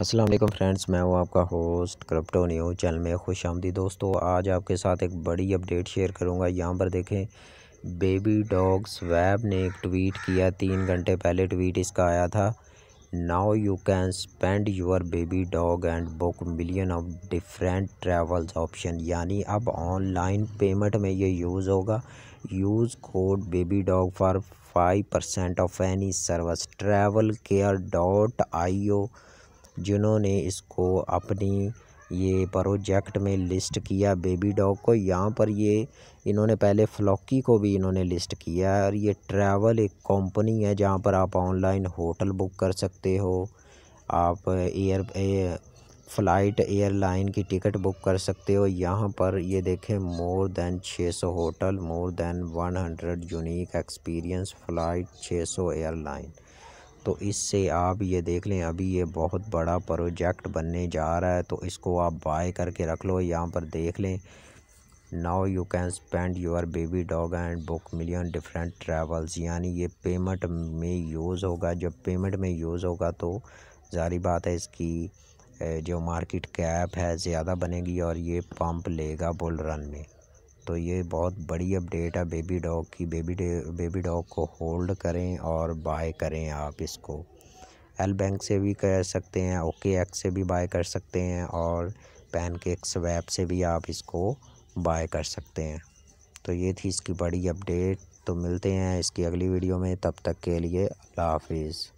अस्सलाम वालेकुम फ्रेंड्स मैं हूं आपका होस्ट क्रिप्टो न्यूज चैनल में खुश आमदी दोस्तों आज आपके साथ एक बड़ी अपडेट शेयर करूंगा यहां पर देखें बेबी डॉग्स वैब ने एक ट्वीट किया तीन घंटे पहले ट्वीट इसका आया था now you can spend your baby dog and book million of different travels option यानी अब ऑनलाइन पेमेंट में ये यूज़ होगा use code baby dog for five percent off any service travel care dot I O जिन्होंने इसको अपनी ये project में लिस्ट किया बेबी डॉग को यहाँ पर ये इन्होंने पहले फ्लॉकी को भी इन्होंने लिस्ट किया है और ये ट्रैवल एक कंपनी है जहाँ पर आप ऑनलाइन होटल बुक कर सकते हो आप एयर ए, फ़्लाइट एयरलाइन की टिकट बुक कर सकते हो यहाँ पर ये देखें more than 600 hotel more than 100 unique experience flight 600 airline तो इससे आप ये देख लें अभी ये बहुत बड़ा प्रोजेक्ट बनने जा रहा है तो इसको आप बाय करके रख लो यहाँ पर देख लें now you can spend your baby dog and book million different travels यानी ये पेमेंट में यूज़ होगा जब पेमेंट में यूज़ होगा तो जारी बात है इसकी जो मार्केट कैप है ज़्यादा बनेगी और ये पंप लेगा बुल रन में तो ये बहुत बड़ी अपडेट है बेबी डॉग की बेबी बेबी डॉग को होल्ड करें और बाय करें आप इसको एल बैंक से भी कर सकते हैं ओके एक्स से भी बाय कर सकते हैं और पैन केक स्वैप से भी आप इसको बाय कर सकते हैं तो ये थी इसकी बड़ी अपडेट तो मिलते हैं इसकी अगली वीडियो में तब तक के लिए अल्लाह हाफिज़